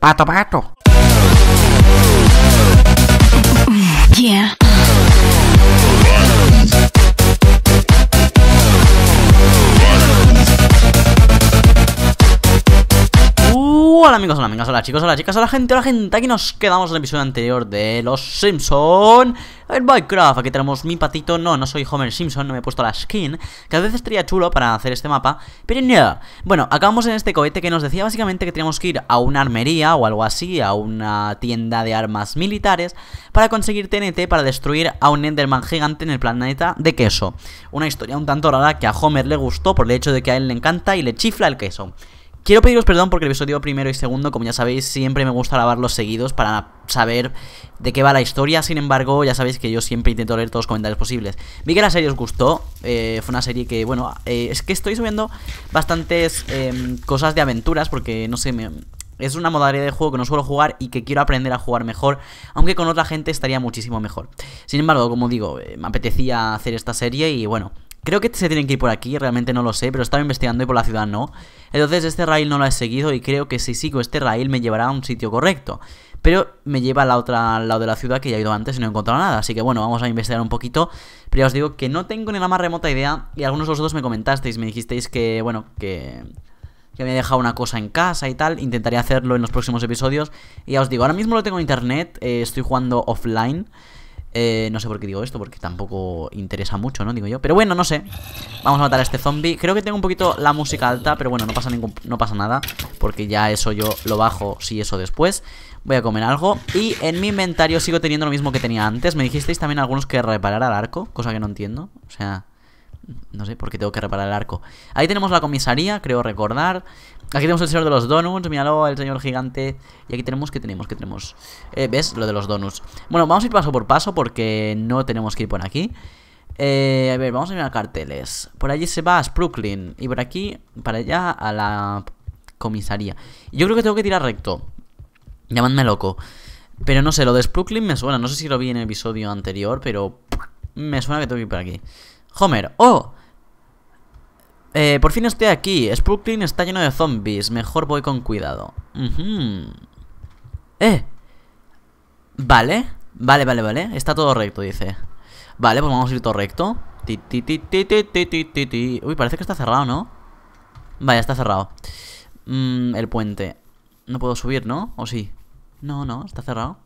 patok patok Yeah. Hola amigos, hola amigas, hola chicos, hola chicas, hola gente, hola gente Aquí nos quedamos en el episodio anterior de Los Simpson En Minecraft, aquí tenemos mi patito No, no soy Homer Simpson, no me he puesto la skin Que a veces estaría chulo para hacer este mapa Pero nada. Bueno, acabamos en este cohete que nos decía básicamente que teníamos que ir a una armería O algo así, a una tienda de armas militares Para conseguir TNT para destruir a un Enderman gigante en el planeta de queso Una historia un tanto rara que a Homer le gustó por el hecho de que a él le encanta y le chifla el queso Quiero pediros perdón porque el episodio primero y segundo, como ya sabéis, siempre me gusta grabarlos seguidos para saber de qué va la historia. Sin embargo, ya sabéis que yo siempre intento leer todos los comentarios posibles. Vi que la serie os gustó. Eh, fue una serie que, bueno, eh, es que estoy subiendo bastantes em, cosas de aventuras porque, no sé, me, es una modalidad de juego que no suelo jugar y que quiero aprender a jugar mejor, aunque con otra gente estaría muchísimo mejor. Sin embargo, como digo, eh, me apetecía hacer esta serie y bueno, Creo que se tienen que ir por aquí, realmente no lo sé, pero estaba investigando y por la ciudad no. Entonces este rail no lo he seguido y creo que si sigo este rail me llevará a un sitio correcto. Pero me lleva a la otra, lado de la ciudad que ya he ido antes y no he encontrado nada. Así que bueno, vamos a investigar un poquito. Pero ya os digo que no tengo ni la más remota idea. Y algunos de vosotros me comentasteis, me dijisteis que, bueno, que que me he dejado una cosa en casa y tal. Intentaré hacerlo en los próximos episodios. Y ya os digo, ahora mismo lo tengo en internet, eh, estoy jugando offline. Eh, no sé por qué digo esto, porque tampoco interesa mucho, ¿no? Digo yo. Pero bueno, no sé. Vamos a matar a este zombie. Creo que tengo un poquito la música alta, pero bueno, no pasa, ningún, no pasa nada. Porque ya eso yo lo bajo, si eso después. Voy a comer algo. Y en mi inventario sigo teniendo lo mismo que tenía antes. Me dijisteis también algunos que reparar al arco, cosa que no entiendo. O sea... No sé, porque tengo que reparar el arco. Ahí tenemos la comisaría, creo recordar. Aquí tenemos el señor de los donuts, míralo, el señor gigante. Y aquí tenemos, que tenemos? que tenemos? Eh, ¿Ves? Lo de los donuts. Bueno, vamos a ir paso por paso porque no tenemos que ir por aquí. Eh, a ver, vamos a mirar carteles. Por allí se va a Brooklyn y por aquí, para allá, a la comisaría. Yo creo que tengo que tirar recto. Llamadme loco. Pero no sé, lo de Brooklyn me suena. No sé si lo vi en el episodio anterior, pero me suena que tengo que ir por aquí. Homer, ¡oh! Eh, por fin estoy aquí. Brooklyn está lleno de zombies. Mejor voy con cuidado. Eh. Vale. Vale, vale, vale. Está todo recto, dice. Vale, pues vamos a ir todo recto. Ti, ti, ti, Uy, parece que está cerrado, ¿no? Vaya, está cerrado. Mmm, el puente. No puedo subir, ¿no? ¿O sí? No, no, está cerrado.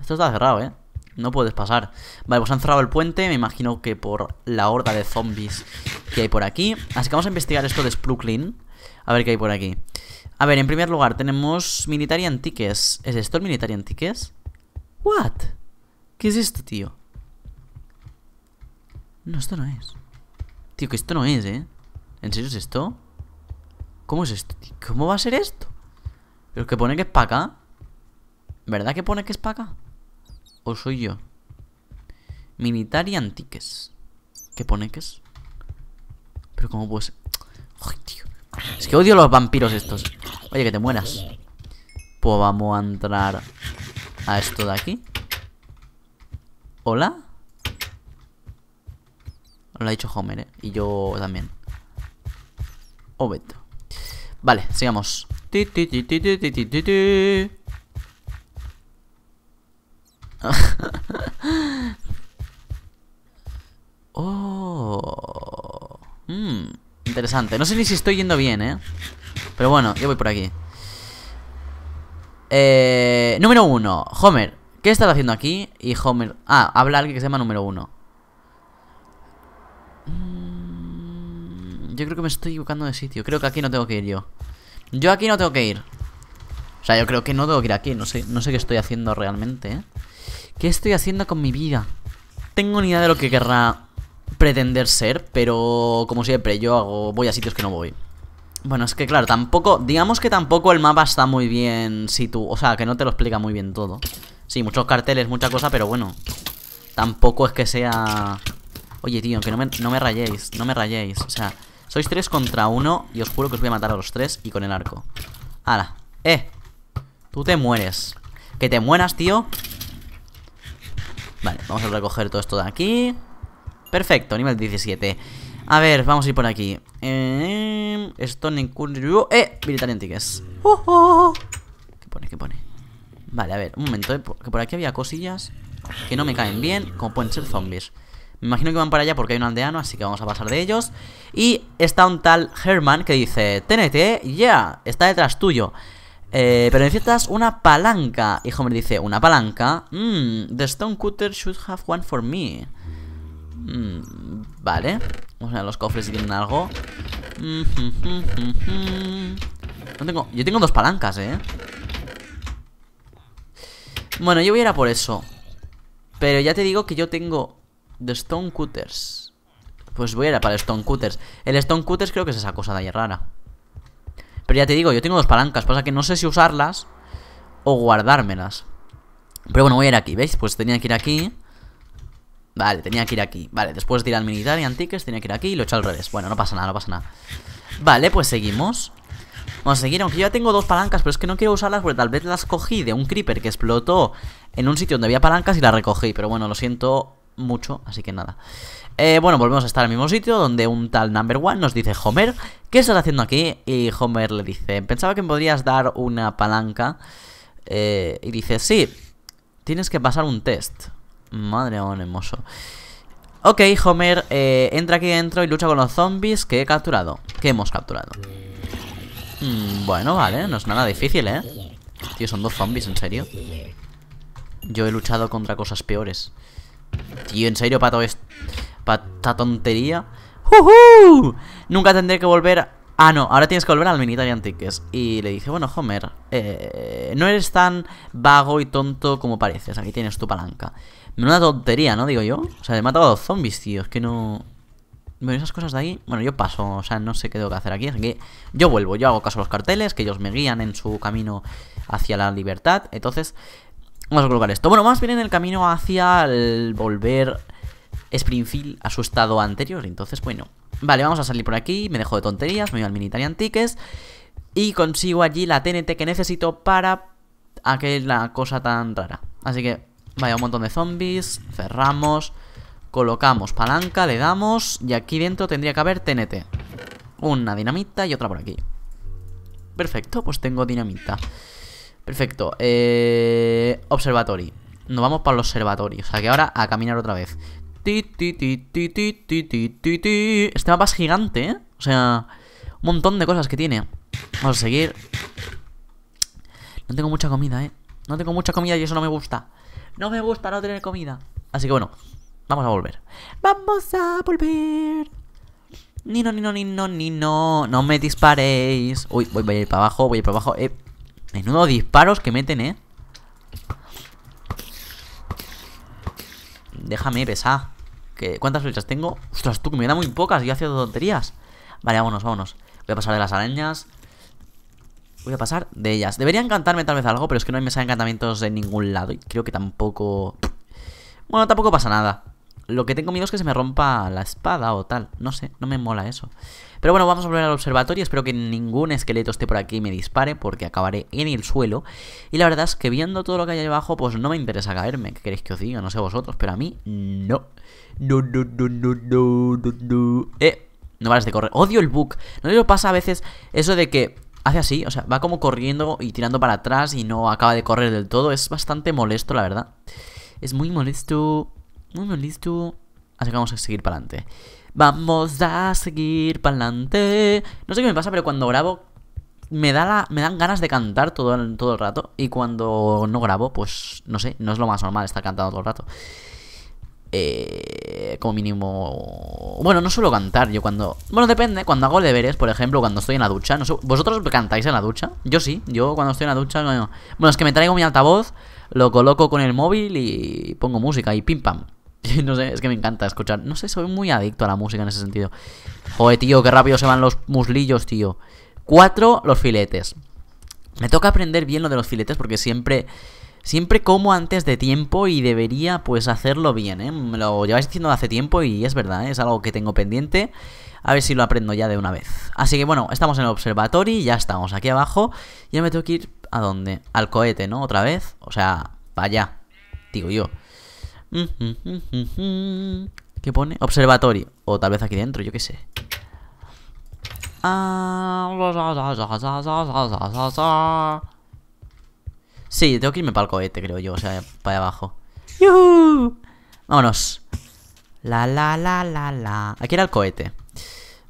Esto está cerrado, ¿eh? No puedes pasar. Vale, pues han cerrado el puente. Me imagino que por la horda de zombies que hay por aquí. Así que vamos a investigar esto de Spluklin. A ver qué hay por aquí. A ver, en primer lugar, tenemos Military Antiques. ¿Es esto el Military Antiques? ¿What? ¿Qué es esto, tío? No, esto no es. Tío, que esto no es, ¿eh? ¿En serio es esto? ¿Cómo es esto? ¿Cómo va a ser esto? Pero que pone que es para acá. ¿Verdad que pone que es para acá? ¿O soy yo? Militar y antiques. ¿Qué pone que es? Pero cómo pues... ser tío. Es que odio los vampiros estos. Oye, que te mueras. Pues vamos a entrar a esto de aquí. ¿Hola? Lo ha dicho Homer, ¿eh? Y yo también. Obeto Vale, sigamos. oh. Hmm. interesante. No sé ni si estoy yendo bien, ¿eh? Pero bueno, yo voy por aquí. Eh, número uno. Homer. ¿Qué estás haciendo aquí? Y Homer... Ah, habla alguien que se llama número uno. Mm, yo creo que me estoy equivocando de sitio. Creo que aquí no tengo que ir yo. Yo aquí no tengo que ir. O sea, yo creo que no tengo que ir aquí. No sé, no sé qué estoy haciendo realmente, ¿eh? ¿Qué estoy haciendo con mi vida? Tengo ni idea de lo que querrá pretender ser, pero como siempre, yo hago, voy a sitios que no voy. Bueno, es que claro, tampoco, digamos que tampoco el mapa está muy bien tú... O sea, que no te lo explica muy bien todo. Sí, muchos carteles, mucha cosa, pero bueno. Tampoco es que sea... Oye, tío, que no me, no me rayéis, no me rayéis. O sea, sois tres contra uno y os juro que os voy a matar a los tres y con el arco. ¡Hala! ¡Eh! Tú te mueres. Que te mueras, tío. Vale, vamos a recoger todo esto de aquí. Perfecto, nivel 17. A ver, vamos a ir por aquí. Eh, em, Stone ¡Eh! Militar Antiques. Oh, oh, oh. ¿Qué pone? ¿Qué pone? Vale, a ver, un momento, eh, que por aquí había cosillas que no me caen bien, como pueden ser zombies. Me imagino que van para allá porque hay un aldeano, así que vamos a pasar de ellos. Y está un tal Herman que dice, TNT, ya, está detrás tuyo. Eh, pero necesitas una palanca. Hijo me dice, ¿una palanca? Mmm, the stone cutter should have one for me. Mm, vale. Vamos a ver los cofres si tienen algo. Mm, hm, hm, hm, no tengo... Yo tengo dos palancas, ¿eh? Bueno, yo voy a ir a por eso. Pero ya te digo que yo tengo... The Stone Cutters. Pues voy a ir a para el Stone Cutters. El Stone Cutters creo que es esa cosa de ahí rara. Pero ya te digo, yo tengo dos palancas, pasa que no sé si usarlas o guardármelas. Pero bueno, voy a ir aquí, ¿veis? Pues tenía que ir aquí. Vale, tenía que ir aquí. Vale, después de ir al militar y antiques, tenía que ir aquí y lo he al revés. Bueno, no pasa nada, no pasa nada. Vale, pues seguimos. Vamos a seguir, aunque yo ya tengo dos palancas, pero es que no quiero usarlas porque tal vez las cogí de un creeper que explotó en un sitio donde había palancas y las recogí. Pero bueno, lo siento mucho, así que nada. Eh, bueno, volvemos a estar al mismo sitio donde un tal number one nos dice Homer, ¿qué estás haciendo aquí? Y Homer le dice, pensaba que me podrías dar una palanca. Eh, y dice, sí, tienes que pasar un test. Madre mía, hermoso. Ok, Homer, eh, entra aquí dentro y lucha con los zombies que he capturado. Que hemos capturado. Mm, bueno, vale, no es nada difícil, ¿eh? Tío, son dos zombies, ¿en serio? Yo he luchado contra cosas peores. Tío, en serio, pato, esto esta tontería. ¡Juju! Nunca tendré que volver... Ah, no, ahora tienes que volver al Military Antiques. Y le dije, bueno, Homer, eh, no eres tan vago y tonto como pareces. Aquí tienes tu palanca. Una tontería, ¿no? Digo yo. O sea, he matado a dos zombies, tío. Es que no... Bueno, esas cosas de ahí... Bueno, yo paso. O sea, no sé qué tengo que hacer aquí. Así que yo vuelvo. Yo hago caso a los carteles, que ellos me guían en su camino hacia la libertad. Entonces, vamos a colocar esto. Bueno, más bien en el camino hacia el volver Springfield a su estado anterior. Entonces, bueno. Vale, vamos a salir por aquí. Me dejo de tonterías. Me voy al Minitari Antiques. Y consigo allí la TNT que necesito para aquella cosa tan rara. Así que, vaya, un montón de zombies. Cerramos. Colocamos palanca, le damos. Y aquí dentro tendría que haber TNT. Una dinamita y otra por aquí. Perfecto, pues tengo dinamita. Perfecto. Eh, observatory. Nos vamos para el observatorio. O sea que ahora a caminar otra vez. Este mapa es gigante, ¿eh? O sea, un montón de cosas que tiene. Vamos a seguir. No tengo mucha comida, ¿eh? No tengo mucha comida y eso no me gusta. No me gusta no tener comida. Así que bueno, vamos a volver. Vamos a volver. Ni no, ni no, ni no, ni no. No me disparéis. Uy, voy, a ir para abajo, voy a ir para abajo. Eh, menudo disparos que meten, ¿eh? Déjame pesar. ¿Cuántas flechas tengo? Ostras, tú, que me dan muy pocas. Yo haciendo tonterías. Vale, vámonos, vámonos. Voy a pasar de las arañas. Voy a pasar de ellas. Debería encantarme tal vez algo, pero es que no hay mesa de encantamientos en ningún lado. Y creo que tampoco... Bueno, tampoco pasa nada. Lo que tengo miedo es que se me rompa la espada o tal. No sé, no me mola eso. Pero bueno, vamos a volver al observatorio. Espero que ningún esqueleto esté por aquí y me dispare porque acabaré en el suelo. Y la verdad es que viendo todo lo que hay ahí abajo, pues no me interesa caerme. ¿Qué queréis que os diga? No sé vosotros, pero a mí no. No, no, no, no, no, no, no. Eh, no vales de correr. Odio el bug. ¿No lo pasa a veces eso de que hace así? O sea, va como corriendo y tirando para atrás y no acaba de correr del todo. Es bastante molesto, la verdad. Es muy molesto. Muy listo. Así que vamos a seguir para adelante. Vamos a seguir para adelante. No sé qué me pasa, pero cuando grabo me, da me dan ganas de cantar todo el, todo el rato. Y cuando no grabo, pues no sé, no es lo más normal estar cantando todo el rato. Eh, como mínimo... Bueno, no suelo cantar yo cuando... Bueno, depende, cuando hago deberes, por ejemplo, cuando estoy en la ducha. ¿Vosotros cantáis en la ducha? Yo sí, yo cuando estoy en la ducha... bueno es que me traigo mi altavoz, lo coloco con el móvil y pongo música y pim pam. no sé, es que me encanta escuchar. No sé, soy muy adicto a la música en ese sentido. Joder, tío, qué rápido se van los muslillos, tío. Cuatro, los filetes. Me toca aprender bien lo de los filetes porque siempre... Siempre como antes de tiempo y debería pues hacerlo bien, ¿eh? Me lo lleváis diciendo hace tiempo y es verdad, ¿eh? es algo que tengo pendiente. A ver si lo aprendo ya de una vez. Así que bueno, estamos en el observatorio, ya estamos aquí abajo. Ya me tengo que ir a dónde? Al cohete, ¿no? Otra vez. O sea, vaya, digo yo. ¿Qué pone? Observatorio. O tal vez aquí dentro, yo qué sé. Sí, tengo que irme para el cohete, creo yo. O sea, para abajo. ¡Yuhu! Vámonos. La, la, la, la, la. Aquí era el cohete.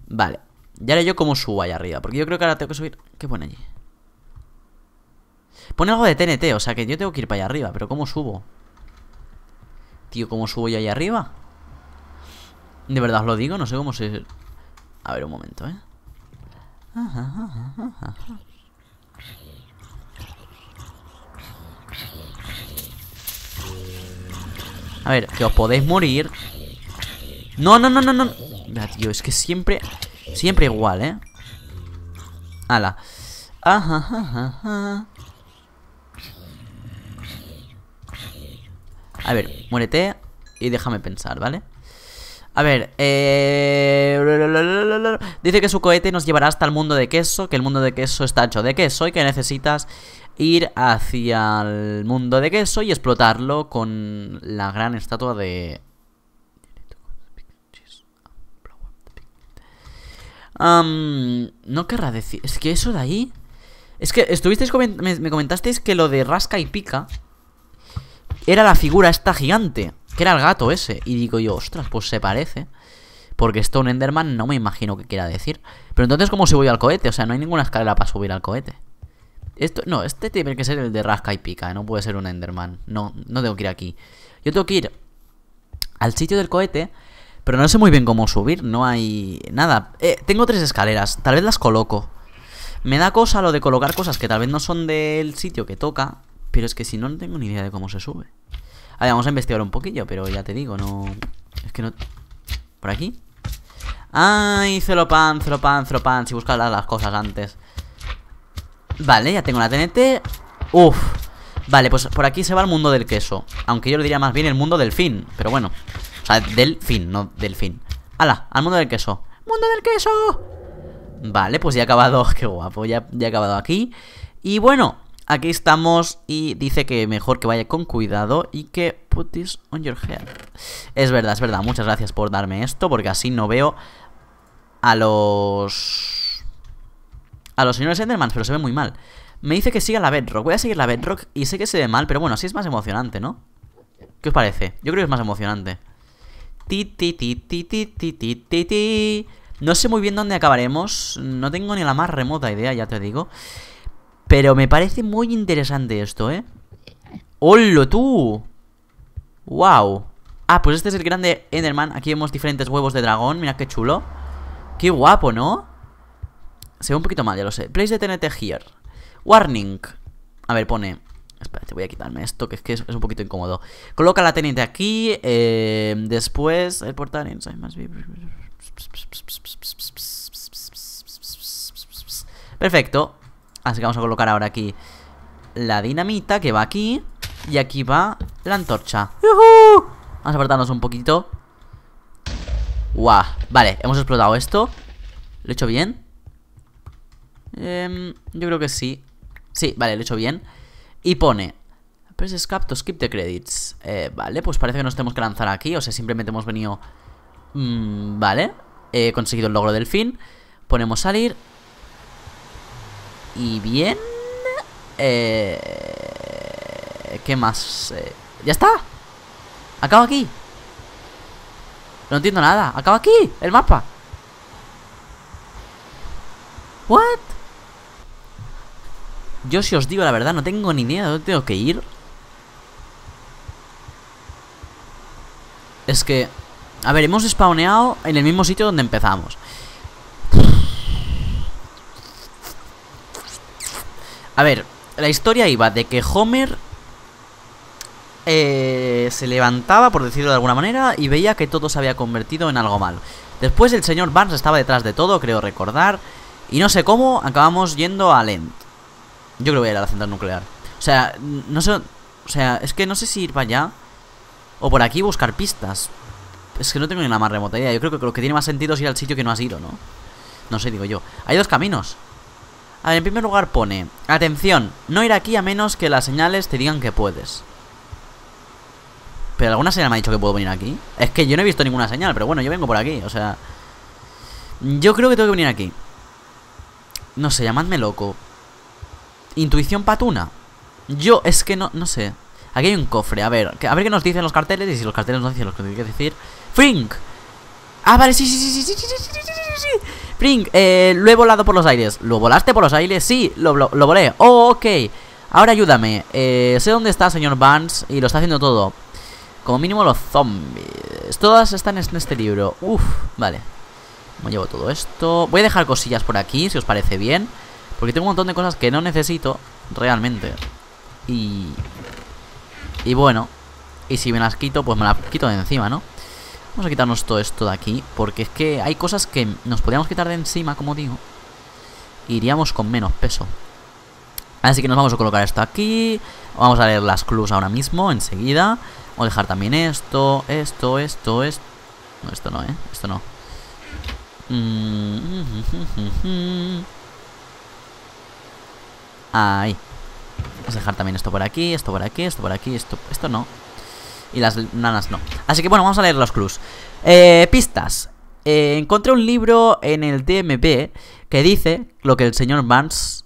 Vale. Ya ahora yo cómo subo allá arriba. Porque yo creo que ahora tengo que subir. ¿Qué pone allí? Pone algo de TNT, o sea que yo tengo que ir para allá arriba. Pero ¿cómo subo? Tío, ¿cómo subo yo ahí arriba? De verdad os lo digo, no sé cómo se... A ver, un momento, ¿eh? A ver, que os podéis morir No, no, no, no, no Ya, tío, es que siempre Siempre igual, ¿eh? Ala ajá, ajá, ajá. A ver, muérete y déjame pensar, ¿vale? A ver, eh... dice que su cohete nos llevará hasta el mundo de queso, que el mundo de queso está hecho de queso y que necesitas ir hacia el mundo de queso y explotarlo con la gran estatua de... no querrá decir... Es que eso de ahí... Es que estuvisteis me comentasteis que lo de rasca y pica era la figura esta gigante, que era el gato ese. Y digo yo, ostras, pues se parece. Porque esto un Enderman no me imagino que quiera decir. Pero entonces, ¿cómo si voy al cohete? O sea, no hay ninguna escalera para subir al cohete. Esto, no, este tiene que ser el de rasca y pica, no puede ser un Enderman. No, no tengo que ir aquí. Yo tengo que ir al sitio del cohete, pero no sé muy bien cómo subir, no hay nada. Eh, tengo tres escaleras, tal vez las coloco. Me da cosa lo de colocar cosas que tal vez no son del sitio que toca. Pero es que si no, no tengo ni idea de cómo se sube. A ver, vamos a investigar un poquillo, pero ya te digo, no... Es que no... ¿Por aquí? ¡Ay! Celopan, celopan, pan. Si buscas las cosas antes. Vale, ya tengo la TNT. Uf. Vale, pues por aquí se va el mundo del queso. Aunque yo le diría más bien el mundo del fin. Pero bueno. O sea, del fin, no del fin. ¡Hala! Al mundo del queso. ¡Mundo del queso! Vale, pues ya he acabado. ¡Qué guapo! Ya, ya he acabado aquí. Y bueno, Aquí estamos y dice que mejor que vaya con cuidado y que put this on your head. Es verdad, es verdad. Muchas gracias por darme esto porque así no veo a los... A los señores Endermans, pero se ve muy mal. Me dice que siga la Bedrock. Voy a seguir la Bedrock y sé que se ve mal, pero bueno, así es más emocionante, ¿no? ¿Qué os parece? Yo creo que es más emocionante. Ti, ti, ti, ti, ti, ti, ti, ti, No sé muy bien dónde acabaremos. No tengo ni la más remota idea, ya te digo. Pero me parece muy interesante esto, ¿eh? ¡Holo, tú! ¡Wow! Ah, pues este es el grande Enderman. Aquí vemos diferentes huevos de dragón. Mira qué chulo. Qué guapo, ¿no? Se ve un poquito mal, ya lo sé. Place de TNT here. Warning. A ver, pone... Espérate, voy a quitarme esto, que es que es, un poquito incómodo. Coloca la TNT aquí. Eh, después, el portal Perfecto. Así que vamos a colocar ahora aquí la dinamita que va aquí. Y aquí va la antorcha. Vamos a apartarnos un poquito. ¡Guau! Vale, hemos explotado esto. ¿Lo he hecho bien? Em, yo creo que sí. Sí, vale, lo he hecho bien. Y pone... Press escape to skip the credits. Eh, vale, pues parece que nos tenemos que lanzar aquí. O sea, simplemente hemos venido... Mm, vale. He conseguido el logro del fin. Ponemos salir y bien. Eh, ¿Qué más? Eh, ¡Ya está! ¡Acabo aquí! No entiendo nada. ¡Acabo aquí! ¡El mapa! ¿What? Yo si os digo la verdad, no tengo ni idea de dónde tengo que ir. Es que... A ver, hemos spawneado en el mismo sitio donde empezamos. A ver, la historia iba de que Homer eh, se levantaba, por decirlo de alguna manera, y veía que todo se había convertido en algo mal. Después el señor Barnes estaba detrás de todo, creo recordar, y no sé cómo acabamos yendo a Lent. Yo creo que era la central nuclear. O sea, no sé, o sea, es que no sé si ir para allá o por aquí buscar pistas. Es que no tengo ni la más remota idea. Yo creo que lo que tiene más sentido es ir al sitio que no has ido, ¿no? No sé, digo yo. Hay dos caminos en primer lugar pone, atención, no ir aquí a menos que las señales te digan que puedes. Pero alguna señal me ha dicho que puedo venir aquí. Es que yo no he visto ninguna señal, pero bueno, yo vengo por aquí, o sea... Yo creo que tengo que venir aquí. No sé, llamadme loco. Intuición patuna. Yo, es que no, no sé. Aquí hay un cofre, a ver, a ver qué nos dicen los carteles y si los carteles nos dicen lo que tiene que decir. FINK Ah, vale, sí, sí, sí, sí, sí, sí, sí, sí, sí, eh, lo he volado por los aires. ¿Lo volaste por los aires? Sí, lo, lo, volé. Oh, ok. Ahora ayúdame. sé dónde está, señor Vance, y lo está haciendo todo. Como mínimo los zombies. Todas están en este libro. Uf, vale. Me llevo todo esto. Voy a dejar cosillas por aquí, si os parece bien. Porque tengo un montón de cosas que no necesito realmente. Y... Y bueno. Y si me las quito, pues me las quito de encima, ¿no? Vamos a quitarnos todo esto de aquí, porque es que hay cosas que nos podríamos quitar de encima, como digo. E iríamos con menos peso. Así que nos vamos a colocar esto aquí. Vamos a leer las clues ahora mismo, enseguida. Vamos a dejar también esto, esto, esto, esto. No, esto no, ¿eh? Esto no. Mm, ahí. Vamos a dejar también esto por aquí, esto por aquí, esto por aquí, esto... Esto no y las nanas no. Así que bueno, vamos a leer los clues. Eh, pistas. Eh, encontré un libro en el DMB que dice lo que el señor Vance...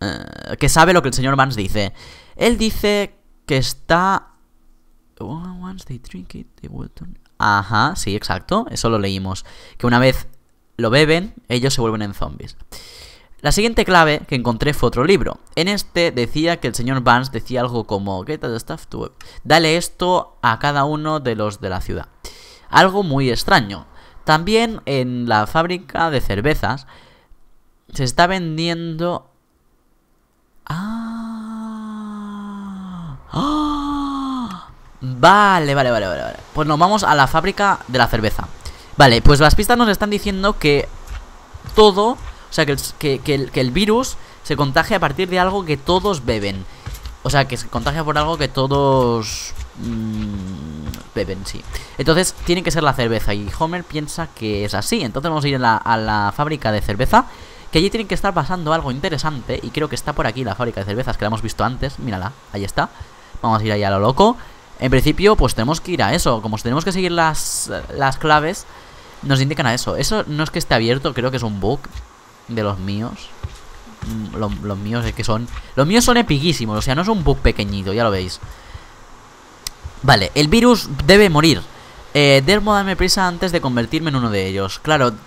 Eh, que sabe lo que el señor Vance dice. Él dice que está... Once they drink it, they Ajá, sí, exacto. Eso lo leímos. Que una vez lo beben, ellos se vuelven en zombies. La siguiente clave que encontré fue otro libro. En este decía que el señor Vance decía algo como Get the stuff to Dale esto a cada uno de los de la ciudad. Algo muy extraño. También en la fábrica de cervezas se está vendiendo. Ah. ¡Ah! Vale, vale, vale, vale, vale. Pues nos vamos a la fábrica de la cerveza. Vale, pues las pistas nos están diciendo que todo o sea, que el, virus se contagia a partir de algo que todos beben. O sea, que se contagia por algo que todos mm, beben, sí. Entonces, tiene que ser la cerveza. Y Homer piensa que es así. Entonces vamos a ir a la, fábrica de cerveza. Que allí tiene que estar pasando algo interesante. Y creo que está por aquí la fábrica de cervezas que la hemos visto antes. Mírala, ahí está. Vamos a ir ahí a lo loco. En principio, pues tenemos que ir a eso. Como tenemos que seguir las, las claves, nos indican a eso. Eso no es que esté abierto, creo que es un bug de los míos. Mm, los, míos es que son... Los míos son epiguísimos, o sea, no es un bug pequeñito, ya lo veis. Vale, el virus debe morir. Eh, debo darme prisa antes de convertirme en uno de ellos. Claro, mm,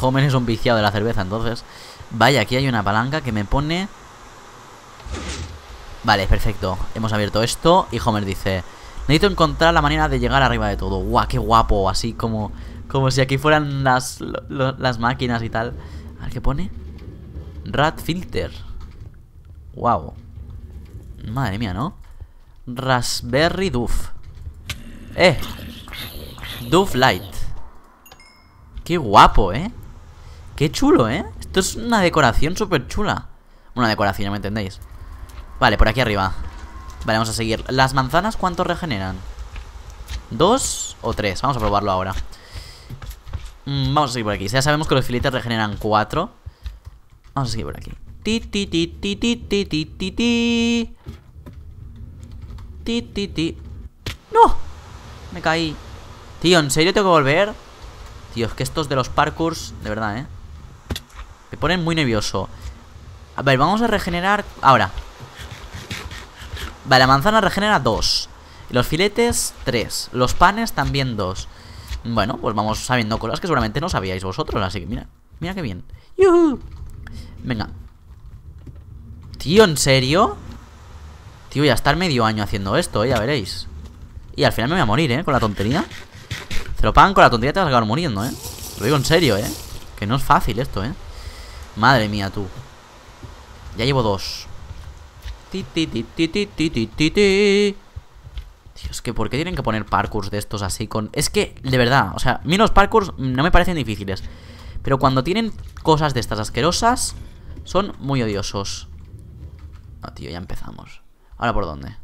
Homer es un viciado de la cerveza, entonces... Vaya, aquí hay una palanca que me pone... Vale, perfecto. Hemos abierto esto y Homer dice... Necesito encontrar la manera de llegar arriba de todo. ¡Guau, qué guapo! Así como, como si aquí fueran las, las máquinas y tal. A ver qué pone. Rat filter. Wow. Madre mía, ¿no? Raspberry Duff. ¡Eh! Doof Light. Qué guapo, ¿eh? Qué chulo, ¿eh? Esto es una decoración súper chula. Una decoración, me entendéis. Vale, por aquí arriba. Vale, vamos a seguir. ¿Las manzanas cuánto regeneran? ¿Dos o tres? Vamos a probarlo ahora. Mm, vamos a seguir por aquí. Ya sabemos que los filetes regeneran 4. Vamos a seguir por aquí. Ti, ti, ti, ti, ti, ti, ti, ti, ti. Ti, ti, ti. ¡No! Me caí. Tío, ¿en serio tengo que volver? Tío, es que estos de los parkours, de verdad, ¿eh? Me ponen muy nervioso. A ver, vamos a regenerar ahora. Vale, la manzana regenera 2. Los filetes, 3. Los panes también 2. Bueno, pues vamos sabiendo cosas que seguramente no sabíais vosotros, así que mira, mira qué bien. Venga. Tío, ¿en serio? Tío, voy a estar medio año haciendo esto, eh, ya veréis. Y al final me voy a morir, eh, con la tontería. Se lo con la tontería te vas a acabar muriendo, eh. lo digo en serio, eh. Que no es fácil esto, eh. Madre mía, tú. Ya llevo dos. Ti, ti, ti, ti, ti, ti, ti, ti. Dios, que ¿por qué tienen que poner parkours de estos así con...? Es que, de verdad, o sea, a mí los parkours no me parecen difíciles. Pero cuando tienen cosas de estas asquerosas, son muy odiosos. No, ah, tío, ya empezamos. ¿Ahora por dónde?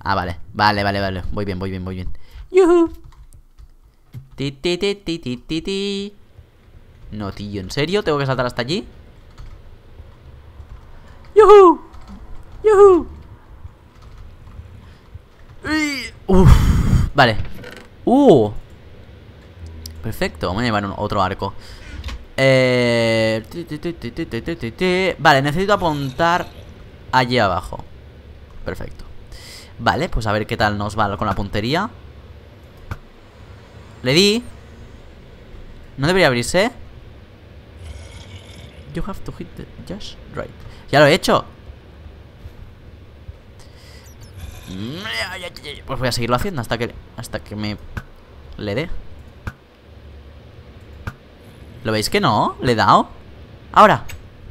Ah, vale, vale, vale, vale. Voy bien, voy bien, voy bien. ¡Yuhu! Ti, ti, ti, ti, No, tío, ¿en serio? ¿Tengo que saltar hasta allí? ¡Yuhu! ¡Yuhu! vale. Uh. Perfecto, voy a llevar otro arco. Vale, necesito apuntar allí abajo. Perfecto. Vale, pues a ver qué tal nos va con la puntería. Le di. No debería abrirse. You have to hit just right. Ya lo he hecho. Pues voy a seguirlo haciendo hasta que, hasta que me le dé. ¿Lo veis que no? ¿Le he dado? Ahora.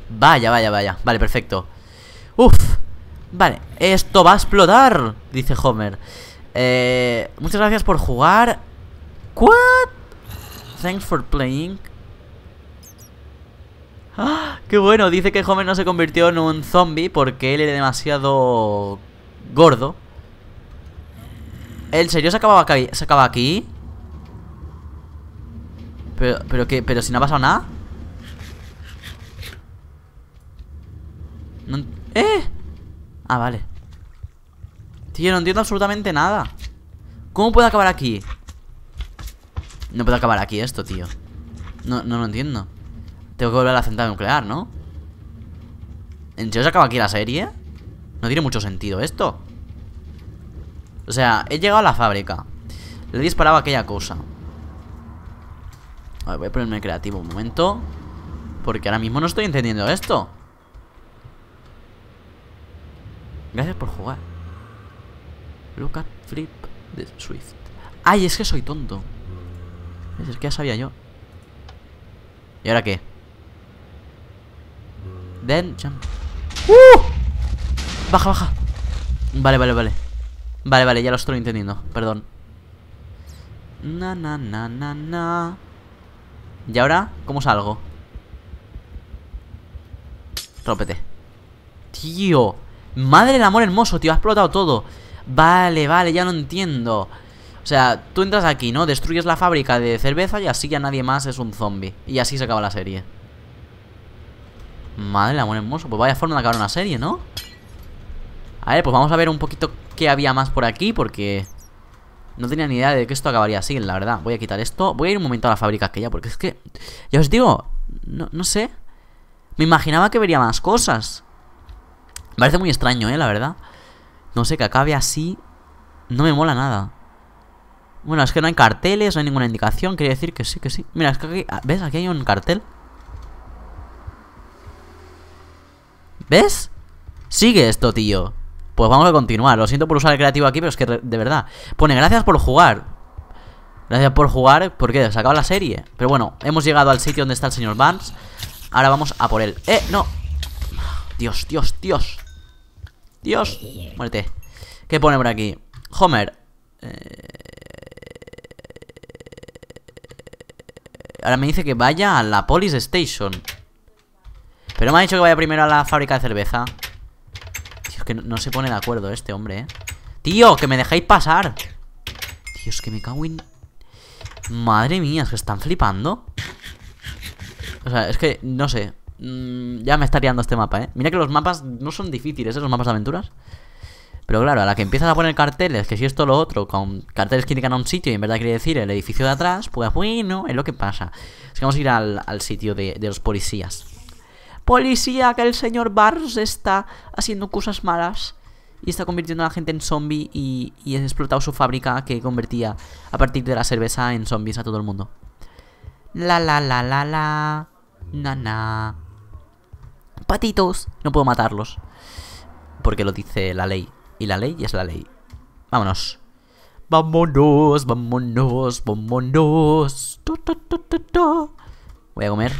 Vaya, vaya, vaya. Vale, perfecto. Uf. Vale, esto va a explotar, dice Homer. Eh, muchas gracias por jugar. ¿What? Thanks for playing. ¡Ah! ¡Qué bueno! Dice que Homer no se convirtió en un zombie porque él era demasiado gordo ¿En serio se acababa aquí? ¿Se acaba aquí? Pero, pero qué, pero si no ha pasado nada. ¡Eh! Ah, vale. Tío, no entiendo absolutamente nada. ¿Cómo puede acabar aquí? No puede acabar aquí esto, tío. No, no lo entiendo. Tengo que volver a la central nuclear, ¿no? ¿En serio se acaba aquí la serie? No tiene mucho sentido esto. O sea, he llegado a la fábrica. Le he disparaba aquella cosa. A ver, voy a ponerme creativo un momento. Porque ahora mismo no estoy entendiendo esto. Gracias por jugar. Look at flip de Swift. ¡Ay, es que soy tonto! Es que ya sabía yo. ¿Y ahora qué? Then jump. ¡Uh! Baja, baja. Vale, vale, vale. Vale, vale, ya lo estoy entendiendo, perdón Na, na, na, na, na ¿Y ahora? ¿Cómo salgo? Rópete Tío Madre del amor hermoso, tío, ha explotado todo Vale, vale, ya no entiendo O sea, tú entras aquí, ¿no? Destruyes la fábrica de cerveza y así ya nadie más es un zombie Y así se acaba la serie Madre del amor hermoso Pues vaya forma de acabar una serie, ¿no? A ver, pues vamos a ver un poquito qué había más por aquí Porque no tenía ni idea de que esto acabaría así, la verdad Voy a quitar esto Voy a ir un momento a la fábrica aquella Porque es que, ya os digo, no, sé Me imaginaba que vería más cosas Me parece muy extraño, eh, la verdad No sé, que acabe así No me mola nada Bueno, es que no hay carteles, no hay ninguna indicación Quería decir que sí, que sí Mira, es que aquí, ah, ¿ves? Aquí hay un cartel ¿Ves? Sigue esto, tío pues vamos a continuar. Lo siento por usar el creativo aquí, pero es que de verdad. Pone gracias por jugar. Gracias por jugar, porque se acaba la serie. Pero bueno, hemos llegado al sitio donde está el señor Vance Ahora vamos a por él. ¡Eh! ¡No! Dios, Dios, Dios. Dios. Muerte ¿Qué pone por aquí? Homer. Eh, ahora me dice que vaya a la Police Station. Pero me ha dicho que vaya primero a la fábrica de cerveza que no, se pone de acuerdo este hombre, eh. Tío, que me dejáis pasar. Dios, que me cago en... Madre mía, es que están flipando. O sea, es que, no sé. Mm, ya me está liando este mapa, ¿eh? Mira que los mapas no son difíciles, ¿eh? Los mapas de aventuras. Pero claro, a la que empiezas a poner carteles, que si esto lo otro, con carteles que indican a un sitio y en verdad quiere decir el edificio de atrás, pues bueno, es lo que pasa. Es que vamos a ir al, sitio de los policías policía, que el señor Bars está haciendo cosas malas. Y está convirtiendo a la gente en zombie y, y ha explotado su fábrica que convertía a partir de la cerveza en zombies a todo el mundo. La la la la la. Na na. Patitos. No puedo matarlos. Porque lo dice la ley. Y la ley es la ley. Vámonos. Vámonos, vámonos, vámonos. Voy a comer.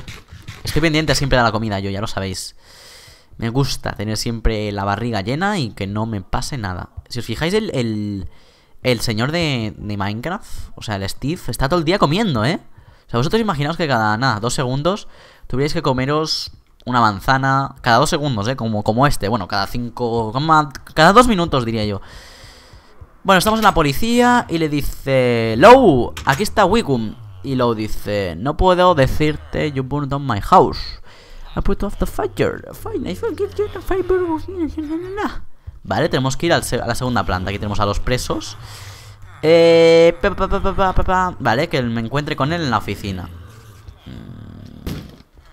Estoy pendiente siempre de la comida, yo ya lo sabéis. Me gusta tener siempre la barriga llena y que no me pase nada. Si os fijáis, el, el, el señor de, Minecraft, o sea, el Steve, está todo el día comiendo, ¿eh? O sea, vosotros imaginaos que cada, nada, dos segundos tuvierais que comeros una manzana, cada dos segundos, ¿eh? Como, como este, bueno, cada cinco, cada dos minutos diría yo. Bueno, estamos en la policía y le dice, Low, aquí está Wicum y luego dice, no puedo decirte you burned down my house. I put off the fire. Fine, I give you the fire. Vale, tenemos que ir a la segunda planta. Aquí tenemos a los presos. Vale, que me encuentre con él en la oficina.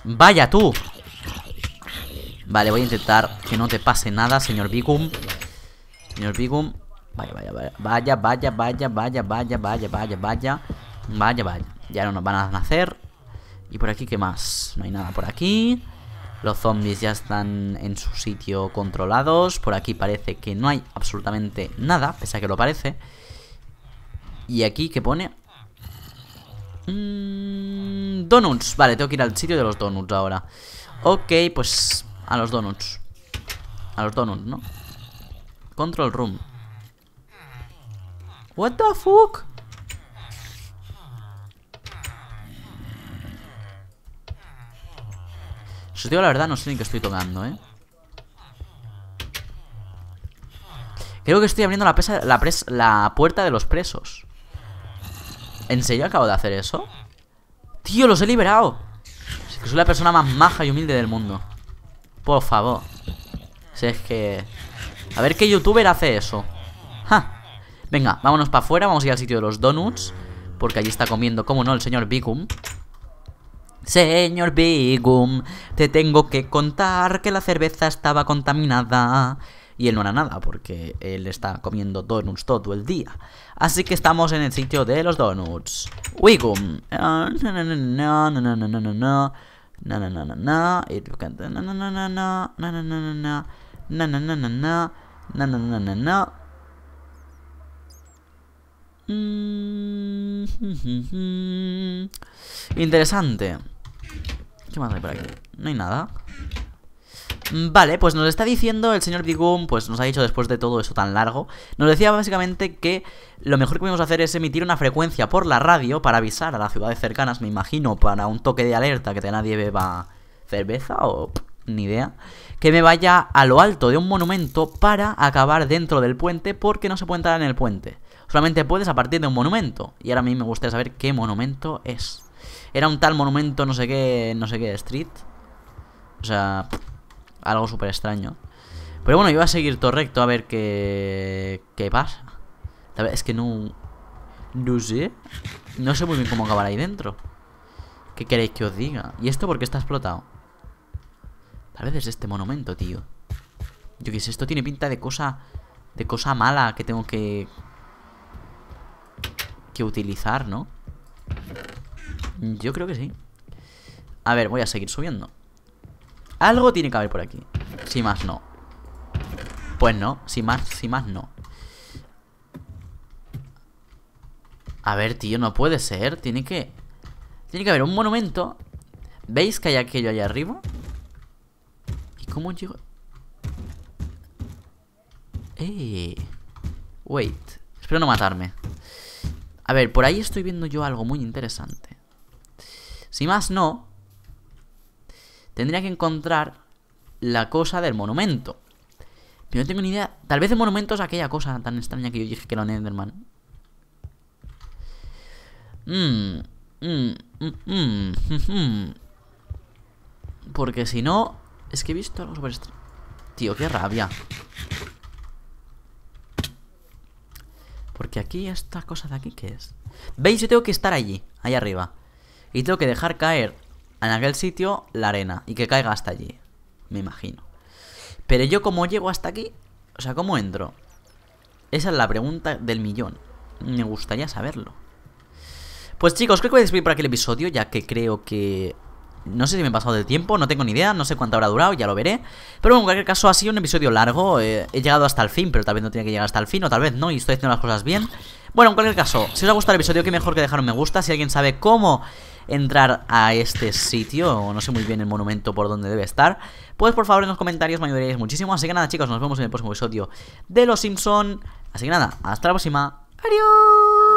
Vaya tú. Vale, voy a intentar que no te pase nada, señor Bigum. Señor Bigum. vaya. Vaya, vaya, vaya, vaya, vaya, vaya, vaya, vaya. Vaya, vaya. Ya no nos van a nacer. ¿Y por aquí qué más? No hay nada por aquí. Los zombies ya están en su sitio controlados. Por aquí parece que no hay absolutamente nada, pese a que lo parece. Y aquí, ¿qué pone? Mm, donuts. Vale, tengo que ir al sitio de los donuts ahora. Ok, pues a los donuts. A los donuts, ¿no? Control room. What the fuck? Si la verdad, no sé ni qué estoy tocando, ¿eh? Creo que estoy abriendo la, la, puerta de los presos. ¿En serio acabo de hacer eso? ¡Tío, los he liberado! Es que soy la persona más maja y humilde del mundo. Por favor. Si es que... A ver qué youtuber hace eso. Venga, vámonos para afuera. Vamos a ir al sitio de los donuts. Porque allí está comiendo, como no, el señor Bicum. Señor Bigum, te tengo que contar que la cerveza estaba contaminada. Y él no era nada, porque él está comiendo donuts todo el día. Así que estamos en el sitio de los donuts. Wigum. No, no, no, no, Mm, interesante. ¿Qué más hay por aquí? No hay nada. Vale, pues nos está diciendo el señor Bigum, pues nos ha dicho después de todo eso tan largo, nos decía básicamente que lo mejor que podemos hacer es emitir una frecuencia por la radio para avisar a las ciudades cercanas, me imagino, para un toque de alerta que nadie beba cerveza o ni idea, que me vaya a lo alto de un monumento para acabar dentro del puente porque no se puede entrar en el puente solamente puedes a partir de un monumento. Y ahora a mí me gustaría saber qué monumento es. Era un tal monumento, no sé qué, no sé qué, Street. O sea, algo súper extraño. Pero bueno, yo voy a seguir todo recto a ver qué, qué pasa. es que no... No sé. No sé muy bien cómo acabar ahí dentro. ¿Qué queréis que os diga? ¿Y esto por qué está explotado? Tal vez es este monumento, tío. Yo qué sé, esto tiene pinta de cosa... De cosa mala que tengo que que utilizar, ¿no? Yo creo que sí A ver, voy a seguir subiendo Algo tiene que haber por aquí Si más no Pues no, si más, más no A ver, tío, no puede ser Tiene que... Tiene que haber un monumento ¿Veis que hay aquello allá arriba? ¿Y cómo llego...? ¡Eh! Wait Espero no matarme a ver, por ahí estoy viendo yo algo muy interesante. Si más no, tendría que encontrar la cosa del monumento. Pero no tengo ni idea. Tal vez el monumento es aquella cosa tan extraña que yo dije que era un Enderman. Mmm, mmm, mmm, Porque si no... Es que he visto algo sobre... Tío, qué rabia. Porque aquí, esta cosa de aquí, ¿qué es? ¿Veis? Yo tengo que estar allí, ahí arriba. Y tengo que dejar caer en aquel sitio la arena. Y que caiga hasta allí. Me imagino. Pero yo como llego hasta aquí... O sea, ¿cómo entro? Esa es la pregunta del millón. Me gustaría saberlo. Pues chicos, creo que voy a despedir por aquel episodio, ya que creo que no sé si me he pasado del tiempo, no tengo ni idea, no sé cuánto habrá durado, ya lo veré. Pero bueno, en cualquier caso ha sido un episodio largo, eh, he llegado hasta el fin, pero tal vez no tiene que llegar hasta el fin, o tal vez no, y estoy haciendo las cosas bien. Bueno, en cualquier caso, si os ha gustado el episodio, qué mejor que dejar un me gusta. Si alguien sabe cómo entrar a este sitio, o no sé muy bien el monumento por donde debe estar, pues por favor en los comentarios me ayudaréis muchísimo. Así que nada, chicos, nos vemos en el próximo episodio de Los Simpson. Así que nada, hasta la próxima. Adiós.